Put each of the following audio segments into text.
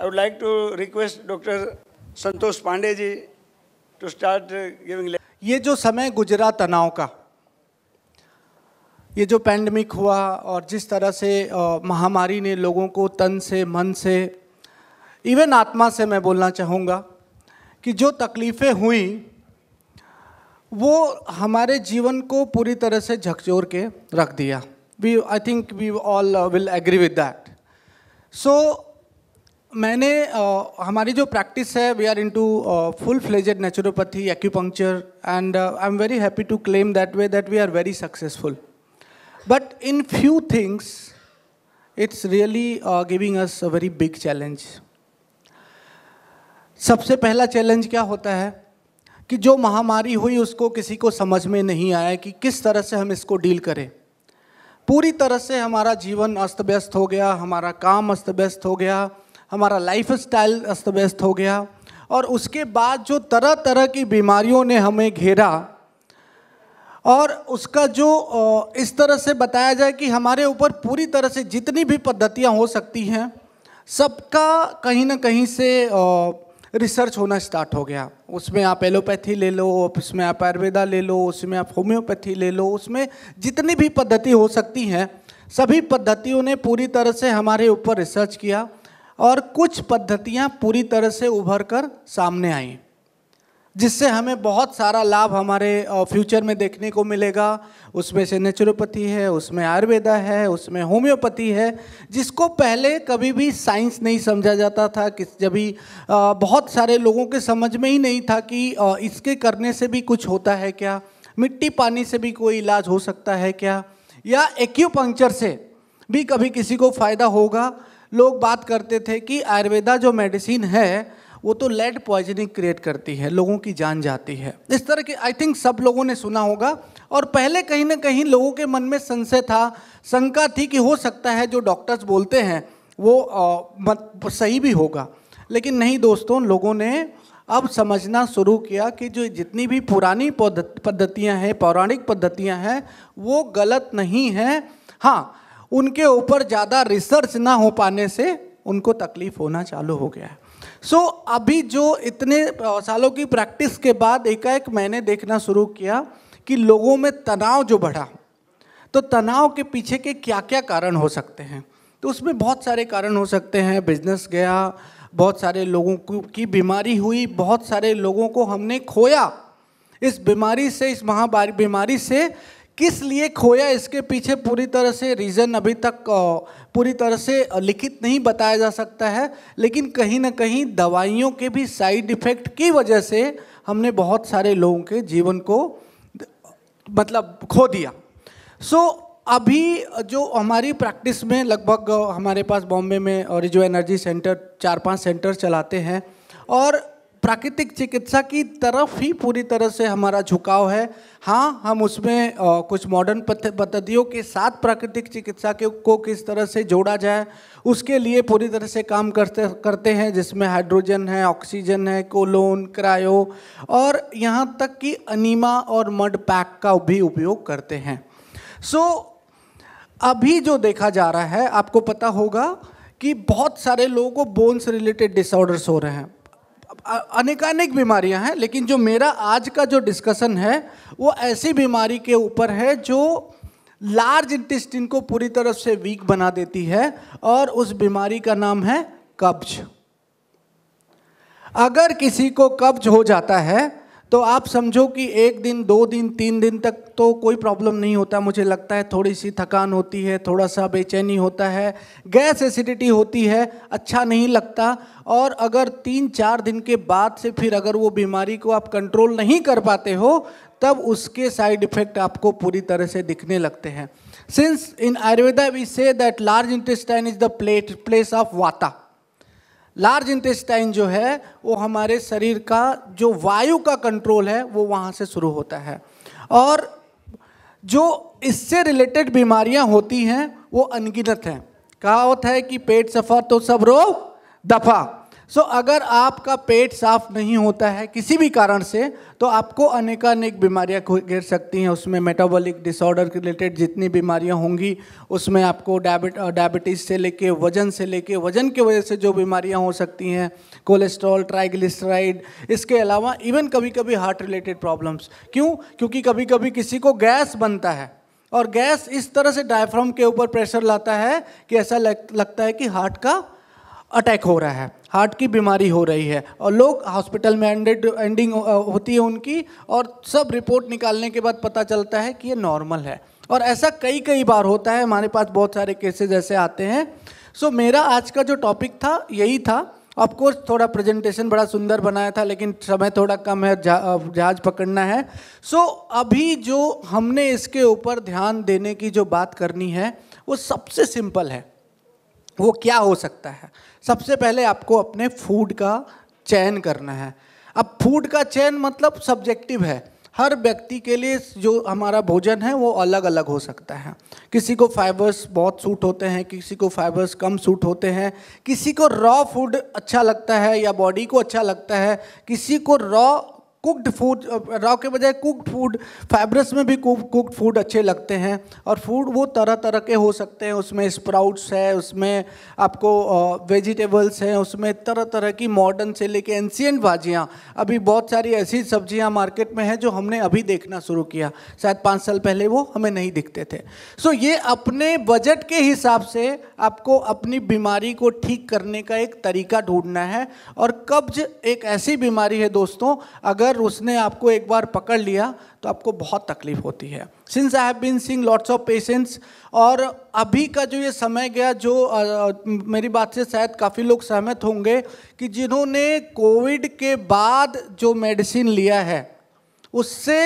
I would like to request Dr. Santosh Pandey ji to start giving ये जो समय गुजरा तनाव का ये जो पैंडमिक हुआ और जिस तरह से महामारी ने लोगों को तन से मन से इवन आत्मा से मैं बोलना चाहूँगा कि जो तकलीफ़ें हुई वो हमारे जीवन को पूरी तरह से झकझोर के रख दिया we I think we all will agree with that so मैंने uh, हमारी जो प्रैक्टिस है we are into full fledged naturopathy acupuncture and I am very happy to claim that way that we are very successful but in few things it's really giving us a very big challenge सबसे पहला challenge क्या होता है कि जो महामारी हुई उसको किसी को समझ में नहीं आया कि किस तरह से हम इसको डील करें पूरी तरह से हमारा जीवन अस्त व्यस्त हो गया हमारा काम अस्त व्यस्त हो गया हमारा लाइफ स्टाइल अस्त व्यस्त हो गया और उसके बाद जो तरह तरह की बीमारियों ने हमें घेरा और उसका जो इस तरह से बताया जाए कि हमारे ऊपर पूरी तरह से जितनी भी पद्धतियाँ हो सकती हैं सबका कहीं ना कहीं से रिसर्च होना स्टार्ट हो गया उसमें आप एलोपैथी ले लो उसमें आप आयुर्वेदा ले लो उसमें आप होम्योपैथी ले लो उसमें जितनी भी पद्धति हो सकती हैं सभी पद्धतियों ने पूरी तरह से हमारे ऊपर रिसर्च किया और कुछ पद्धतियाँ पूरी तरह से उभर कर सामने आई जिससे हमें बहुत सारा लाभ हमारे फ्यूचर में देखने को मिलेगा उसमें से नेचुरोपैथी है उसमें आयुर्वेदा है उसमें होम्योपैथी है जिसको पहले कभी भी साइंस नहीं समझा जाता था कि जब भी बहुत सारे लोगों के समझ में ही नहीं था कि इसके करने से भी कुछ होता है क्या मिट्टी पानी से भी कोई इलाज हो सकता है क्या या एक्यूपंक्चर से भी कभी किसी को फ़ायदा होगा लोग बात करते थे कि आयुर्वेदा जो मेडिसिन है वो तो लेड पॉइजनिंग क्रिएट करती है लोगों की जान जाती है इस तरह की आई थिंक सब लोगों ने सुना होगा और पहले कहीं ना कहीं लोगों के मन में संशय था शंका थी कि हो सकता है जो डॉक्टर्स बोलते हैं वो आ, मत, सही भी होगा लेकिन नहीं दोस्तों लोगों ने अब समझना शुरू किया कि जो जितनी भी पुरानी पद्धतियाँ हैं पौराणिक पद्धतियाँ हैं वो गलत नहीं हैं हाँ उनके ऊपर ज़्यादा रिसर्च ना हो पाने से उनको तकलीफ होना चालू हो गया सो so, अभी जो इतने सालों की प्रैक्टिस के बाद एकाएक मैंने देखना शुरू किया कि लोगों में तनाव जो बढ़ा तो तनाव के पीछे के क्या क्या कारण हो सकते हैं तो उसमें बहुत सारे कारण हो सकते हैं बिजनेस गया बहुत सारे लोगों को की बीमारी हुई बहुत सारे लोगों को हमने खोया इस बीमारी से इस महा बीमारी से किस लिए खोया इसके पीछे पूरी तरह से रीज़न अभी तक पूरी तरह से लिखित नहीं बताया जा सकता है लेकिन कहीं ना कहीं दवाइयों के भी साइड इफ़ेक्ट की वजह से हमने बहुत सारे लोगों के जीवन को मतलब खो दिया सो so, अभी जो हमारी प्रैक्टिस में लगभग हमारे पास बॉम्बे में और जो एनर्जी सेंटर चार पांच सेंटर चलाते हैं और प्राकृतिक चिकित्सा की तरफ ही पूरी तरह से हमारा झुकाव है हाँ हम उसमें आ, कुछ मॉडर्न पद्धतियों के साथ प्राकृतिक चिकित्सा के को किस तरह से जोड़ा जाए उसके लिए पूरी तरह से काम करते करते हैं जिसमें हाइड्रोजन है ऑक्सीजन है कोलोन क्रायो और यहाँ तक कि अनिमा और मड पैक का भी उपयोग करते हैं सो so, अभी जो देखा जा रहा है आपको पता होगा कि बहुत सारे लोगों को बोन्स रिलेटेड डिसऑर्डर्स हो रहे हैं अनेकानेक बीमारियां हैं लेकिन जो मेरा आज का जो डिस्कशन है वो ऐसी बीमारी के ऊपर है जो लार्ज इंटेस्टिन को पूरी तरफ से वीक बना देती है और उस बीमारी का नाम है कब्ज अगर किसी को कब्ज हो जाता है तो आप समझो कि एक दिन दो दिन तीन दिन तक तो कोई प्रॉब्लम नहीं होता मुझे लगता है थोड़ी सी थकान होती है थोड़ा सा बेचैनी होता है गैस एसिडिटी होती है अच्छा नहीं लगता और अगर तीन चार दिन के बाद से फिर अगर वो बीमारी को आप कंट्रोल नहीं कर पाते हो तब उसके साइड इफ़ेक्ट आपको पूरी तरह से दिखने लगते हैं since in Ayurveda we see that large intestine is the plate place of vata large intestine जो है वो हमारे शरीर का जो वायु का कंट्रोल है वो वहाँ से शुरू होता है और जो इससे रिलेटेड बीमारियाँ होती हैं वो अनगिनत हैं कहावत है कि पेट सफ़ा तो सब रो दफा सो so, अगर आपका पेट साफ नहीं होता है किसी भी कारण से तो आपको अनेकानेक बीमारियां घिर सकती हैं उसमें मेटाबॉलिक डिसऑर्डर रिलेटेड जितनी बीमारियां होंगी उसमें आपको डायबिट डायबिटीज़ से लेके वज़न से लेके वज़न की वजह से जो बीमारियां हो सकती हैं कोलेस्ट्रॉल ट्राइग्लिसराइड इसके अलावा इवन कभी कभी हार्ट रिलेटेड प्रॉब्लम्स क्यों क्योंकि कभी कभी किसी को गैस बनता है और गैस इस तरह से डायफ्राम के ऊपर प्रेशर लाता है कि ऐसा लगता है कि हार्ट का अटैक हो रहा है हार्ट की बीमारी हो रही है और लोग हॉस्पिटल में एंडेड एंडिंग होती है उनकी और सब रिपोर्ट निकालने के बाद पता चलता है कि ये नॉर्मल है और ऐसा कई कई बार होता है हमारे पास बहुत सारे केसेज ऐसे आते हैं सो so, मेरा आज का जो टॉपिक था यही था ऑफकोर्स थोड़ा प्रेजेंटेशन बड़ा सुंदर बनाया था लेकिन समय थोड़ा कम है जहाज पकड़ना है सो so, अभी जो हमने इसके ऊपर ध्यान देने की जो बात करनी है वो सबसे सिंपल है वो क्या हो सकता है सबसे पहले आपको अपने फूड का चयन करना है अब फूड का चयन मतलब सब्जेक्टिव है हर व्यक्ति के लिए जो हमारा भोजन है वो अलग अलग हो सकता है किसी को फाइबर्स बहुत सूट होते हैं किसी को फाइबर्स कम सूट होते हैं किसी को रॉ फूड अच्छा लगता है या बॉडी को अच्छा लगता है किसी को रॉ कुक्ड फूड राव के बजाय कुक्ड फूड फाइब्रस में भी कुक्ड फूड अच्छे लगते हैं और फूड वो तरह तरह के हो सकते हैं उसमें स्प्राउट्स है उसमें आपको वेजिटेबल्स हैं उसमें तरह तरह की मॉडर्न से लेके एंशियंट भाजियाँ अभी बहुत सारी ऐसी सब्जियाँ मार्केट में हैं जो हमने अभी देखना शुरू किया शायद पाँच साल पहले वो हमें नहीं दिखते थे सो ये अपने बजट के हिसाब से आपको अपनी बीमारी को ठीक करने का एक तरीका ढूंढना है और कब्ज एक ऐसी बीमारी है दोस्तों अगर अगर उसने आपको एक बार पकड़ लिया तो आपको बहुत तकलीफ होती है since I have been seeing lots of patients और अभी का जो ये समय गया जो आ, आ, मेरी बात से शायद काफ़ी लोग सहमत होंगे कि जिन्होंने कोविड के बाद जो मेडिसिन लिया है उससे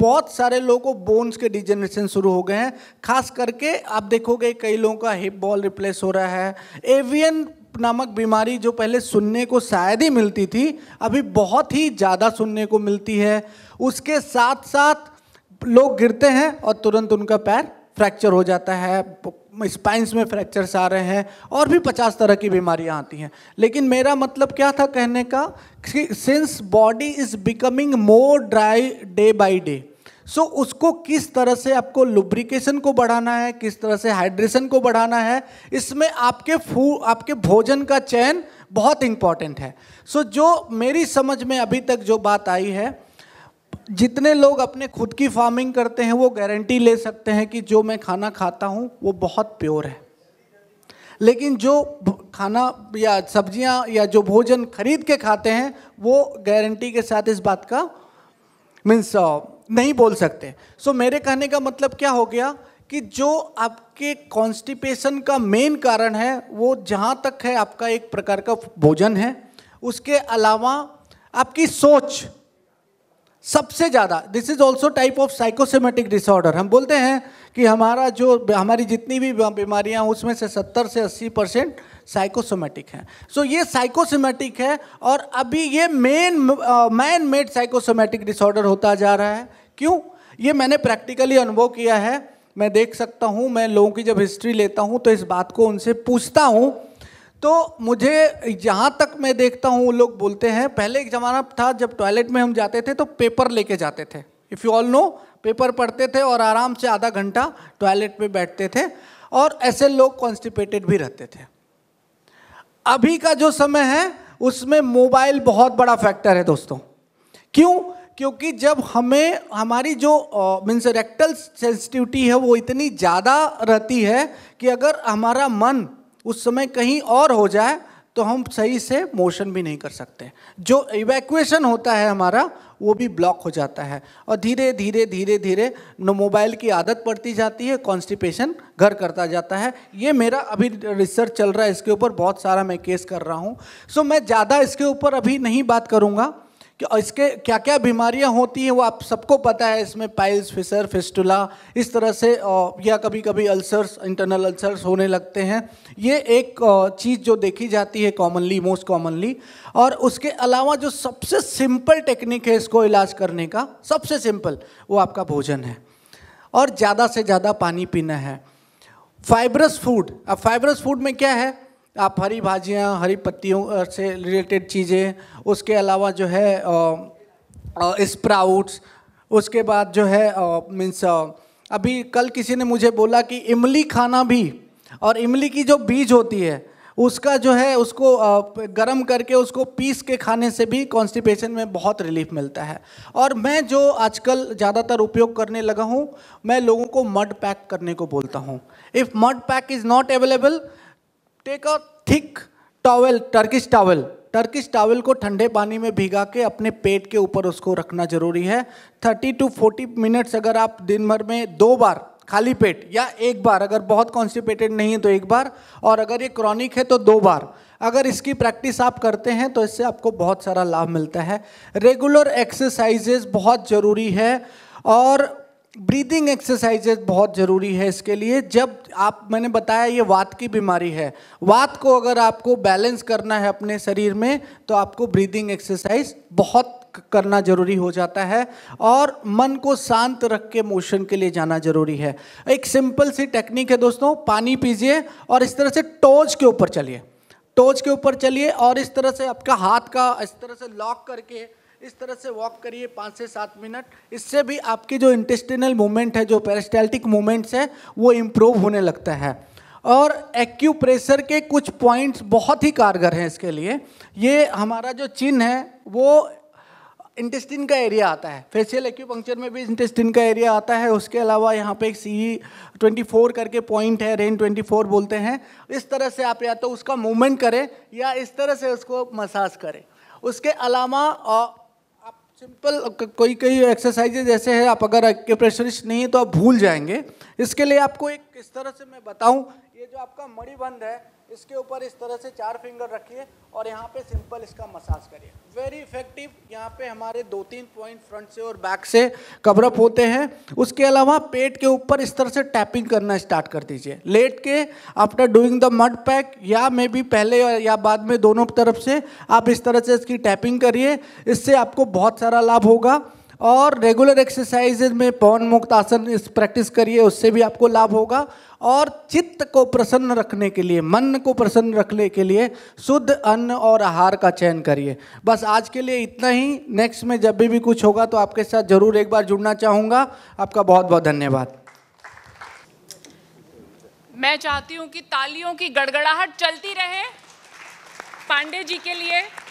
बहुत सारे लोगों को बोन्स के डिजेनरेशन शुरू हो गए हैं खास करके आप देखोगे कई लोगों का हिप बॉल रिप्लेस हो रहा है एवियन नामक बीमारी जो पहले सुनने को शायद ही मिलती थी अभी बहुत ही ज़्यादा सुनने को मिलती है उसके साथ साथ लोग गिरते हैं और तुरंत उनका पैर फ्रैक्चर हो जाता है स्पाइंस में फ्रैक्चर्स आ रहे हैं और भी पचास तरह की बीमारियां आती हैं लेकिन मेरा मतलब क्या था कहने का since body is becoming more dry day by day so so, उसको किस तरह से आपको लुब्रिकेशन को बढ़ाना है किस तरह से हाइड्रेशन को बढ़ाना है इसमें आपके फू आपके भोजन का चयन बहुत इम्पॉर्टेंट है सो so, जो मेरी समझ में अभी तक जो बात आई है जितने लोग अपने खुद की फार्मिंग करते हैं वो गारंटी ले सकते हैं कि जो मैं खाना खाता हूँ वो बहुत प्योर है लेकिन जो खाना या सब्जियाँ या जो भोजन खरीद के खाते हैं वो गारंटी के साथ इस बात का मीन्स नहीं बोल सकते सो so, मेरे कहने का मतलब क्या हो गया कि जो आपके कॉन्स्टिपेशन का मेन कारण है वो जहाँ तक है आपका एक प्रकार का भोजन है उसके अलावा आपकी सोच सबसे ज़्यादा this is also type of psychosomatic disorder हम बोलते हैं कि हमारा जो हमारी जितनी भी बीमारियां उसमें से 70 से 80 परसेंट साइकोसोमेटिक हैं सो so, ये साइकोसोमेटिक है और अभी ये main man made psychosomatic disorder होता जा रहा है क्यों ये मैंने प्रैक्टिकली अनुभव किया है मैं देख सकता हूँ मैं लोगों की जब हिस्ट्री लेता हूँ तो इस बात को उनसे पूछता हूँ तो मुझे जहाँ तक मैं देखता हूँ वो लोग बोलते हैं पहले एक ज़माना था जब टॉयलेट में हम जाते थे तो पेपर लेके जाते थे if you all know paper पढ़ते थे और आराम से आधा घंटा टॉयलेट पे बैठते थे और ऐसे लोग कॉन्स्टिपेटेड भी रहते थे अभी का जो समय है उसमें मोबाइल बहुत बड़ा फैक्टर है दोस्तों क्यों क्योंकि जब हमें हमारी जो मीन्स रेक्टल सेंसिटिविटी है वो इतनी ज़्यादा रहती है कि अगर हमारा मन उस समय कहीं और हो जाए तो हम सही से मोशन भी नहीं कर सकते जो इवैक्यूएशन होता है हमारा वो भी ब्लॉक हो जाता है और धीरे धीरे धीरे धीरे मोबाइल की आदत पड़ती जाती है कॉन्स्टिपेशन घर करता जाता है ये मेरा अभी रिसर्च चल रहा है इसके ऊपर बहुत सारा मैं केस कर रहा हूँ सो मैं ज़्यादा इसके ऊपर अभी नहीं बात करूँगा कि इसके क्या क्या बीमारियां होती हैं वो आप सबको पता है इसमें पाइल्स फिसर फिस्टुला इस तरह से या कभी कभी अल्सर्स इंटरनल अल्सर्स होने लगते हैं ये एक चीज़ जो देखी जाती है कॉमनली मोस्ट कॉमनली और उसके अलावा जो सबसे सिंपल टेक्निक है इसको इलाज करने का सबसे सिंपल वो आपका भोजन है और ज़्यादा से ज़्यादा पानी पीना है फाइबरस फूड अब फाइब्रस फूड में क्या है आप हरी भाजियाँ हरी पत्तियों से रिलेटेड चीज़ें उसके अलावा जो है स्प्राउट्स उसके बाद जो है मीन्स अभी कल किसी ने मुझे बोला कि इमली खाना भी और इमली की जो बीज होती है उसका जो है उसको गर्म करके उसको पीस के खाने से भी कॉन्स्टिपेशन में बहुत रिलीफ मिलता है और मैं जो आजकल ज़्यादातर उपयोग करने लगा हूँ मैं लोगों को मड पैक करने को बोलता हूँ if mud pack is not available take a thick towel Turkish towel Turkish towel को ठंडे पानी में भिगा के अपने पेट के ऊपर उसको रखना जरूरी है थर्टी टू फोर्टी मिनट्स अगर आप दिन भर में दो बार खाली पेट या एक बार अगर बहुत कॉन्स्टिपेटेड नहीं है तो एक बार और अगर ये क्रॉनिक है तो दो बार अगर इसकी प्रैक्टिस आप करते हैं तो इससे आपको बहुत सारा लाभ मिलता है रेगुलर एक्सरसाइजेज बहुत ज़रूरी है और ब्रीदिंग एक्सरसाइजेज बहुत ज़रूरी है इसके लिए जब आप मैंने बताया ये वात की बीमारी है वात को अगर आपको बैलेंस करना है अपने शरीर में तो आपको ब्रीदिंग एक्सरसाइज बहुत करना जरूरी हो जाता है और मन को शांत रख के मोशन के लिए जाना जरूरी है एक सिंपल सी टेक्निक है दोस्तों पानी पीजिए और इस तरह से टोच के ऊपर चलिए टोच के ऊपर चलिए और इस तरह से आपका हाथ का इस तरह से लॉक करके इस तरह से वॉक करिए पाँच से सात मिनट इससे भी आपकी जो इंटेस्टिनल मूवमेंट है जो पेरिस्टैल्टिक मूवमेंट्स है वो इम्प्रूव होने लगता है और एक्यूप्रेशर के कुछ पॉइंट्स बहुत ही कारगर हैं इसके लिए ये हमारा जो चिन्ह है वो इंटेस्टिन का एरिया आता है फेशियल एक्यूपंक्चर में भी इंटेस्टिन का एरिया आता है उसके अलावा यहाँ पे एक सी ट्वेंटी फोर करके पॉइंट है रेन ट्वेंटी फोर बोलते हैं इस तरह से आप या तो उसका मूवमेंट करें या इस तरह से उसको मसाज करें उसके अलावा सिंपल कोई कई एक्सरसाइजेज ऐसे हैं आप अगर एक्यूप्रेशरिस्ट नहीं है तो आप भूल जाएंगे इसके लिए आपको एक किस तरह से मैं बताऊं ये जो आपका मणिबंध है इसके ऊपर इस तरह से चार फिंगर रखिए और यहाँ पे सिंपल इसका मसाज करिए वेरी इफेक्टिव यहाँ पे हमारे दो तीन पॉइंट फ्रंट से और बैक से कवरअप होते हैं उसके अलावा पेट के ऊपर इस तरह से टैपिंग करना स्टार्ट कर दीजिए लेट के after doing the mud pack या मे बी पहले या बाद में दोनों तरफ से आप इस तरह से इसकी टैपिंग करिए इससे आपको बहुत सारा लाभ होगा और रेगुलर एक्सरसाइजेज में पवन मुक्त आसन इस प्रैक्टिस करिए उससे भी आपको लाभ होगा और चित्त को प्रसन्न रखने के लिए मन को प्रसन्न रखने के लिए शुद्ध अन्न और आहार का चयन करिए बस आज के लिए इतना ही नेक्स्ट में जब भी भी कुछ होगा तो आपके साथ ज़रूर एक बार जुड़ना चाहूँगा आपका बहुत बहुत धन्यवाद मैं चाहती हूँ कि तालियों की गड़गड़ाहट चलती रहे पांडे जी के लिए